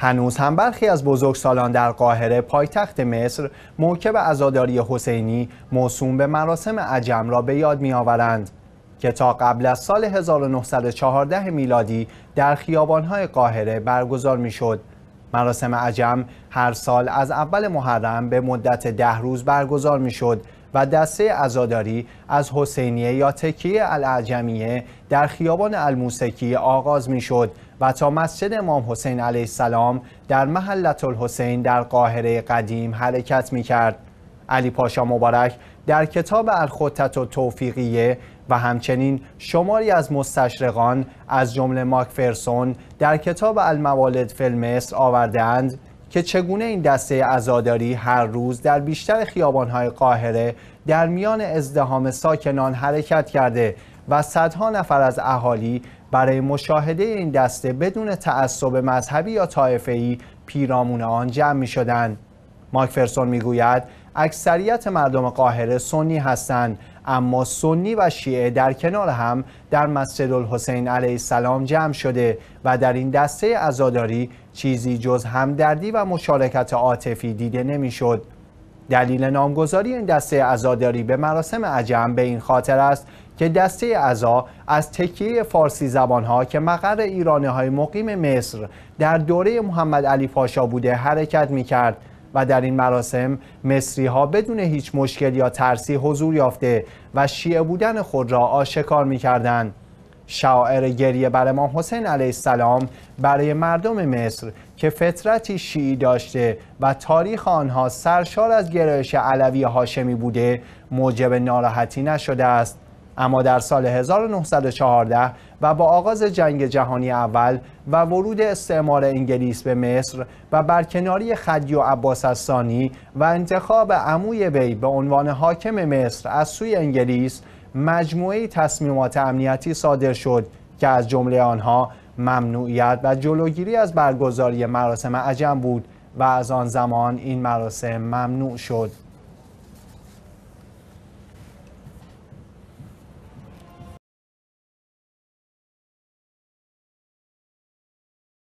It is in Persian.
هنوز هم برخی از بزرگسالان در قاهره پایتخت مصر موکب عزاداری حسینی موسوم به مراسم عجم را به یاد میآورند که تا قبل از سال 1914 میلادی در خیابانهای قاهره برگزار میشد. مراسم عجم هر سال از اول محرم به مدت ده روز برگزار میشد و دسته ازاداری از حسینیه یا تکیه العجمیه در خیابان الموسکی آغاز میشد و تا مسجد امام حسین علیه السلام در محلت الحسین در قاهره قدیم حرکت می کرد. علی پاشا مبارک در کتاب الخطت و توفیقیه و همچنین شماری از مستشرقان از جمله ماک فرسون در کتاب الموالد فلمصر آوردند که چگونه این دسته ازاداری هر روز در بیشتر خیابانهای قاهره در میان ازدهام ساکنان حرکت کرده و صدها نفر از اهالی برای مشاهده این دسته بدون تعصب مذهبی یا طایفه‌ای پیرامون آن جمع می شدند. ماکفرسون گوید اکثریت مردم قاهره سنی هستند اما سنی و شیعه در کنار هم در مسجد الحسین علیه السلام جمع شده و در این دسته عزاداری چیزی جز همدردی و مشارکت عاطفی دیده نمیشد. دلیل نامگذاری این دسته عزاداری به مراسم عجم به این خاطر است که دسته عزا از تکیه فارسی زبانها که مقر ایرانی های مقیم مصر در دوره محمد علی پاشا بوده حرکت می و در این مراسم مصری ها بدون هیچ مشکل یا ترسی حضور یافته و شیعه بودن خود را آشکار می کردن. شاعر گریه بر امام حسین علیه السلام برای مردم مصر که فطرتی شیعی داشته و تاریخ آنها سرشار از گرایش علوی هاشمی بوده موجب ناراحتی نشده است اما در سال 1914 و با آغاز جنگ جهانی اول و ورود استعمار انگلیس به مصر و برکناری خدی و عباس و انتخاب عموی وی به عنوان حاکم مصر از سوی انگلیس مجموعه تصمیمات امنیتی صادر شد که از جمله آنها ممنوعیت و جلوگیری از برگزاری مراسم عجم بود و از آن زمان این مراسم ممنوع شد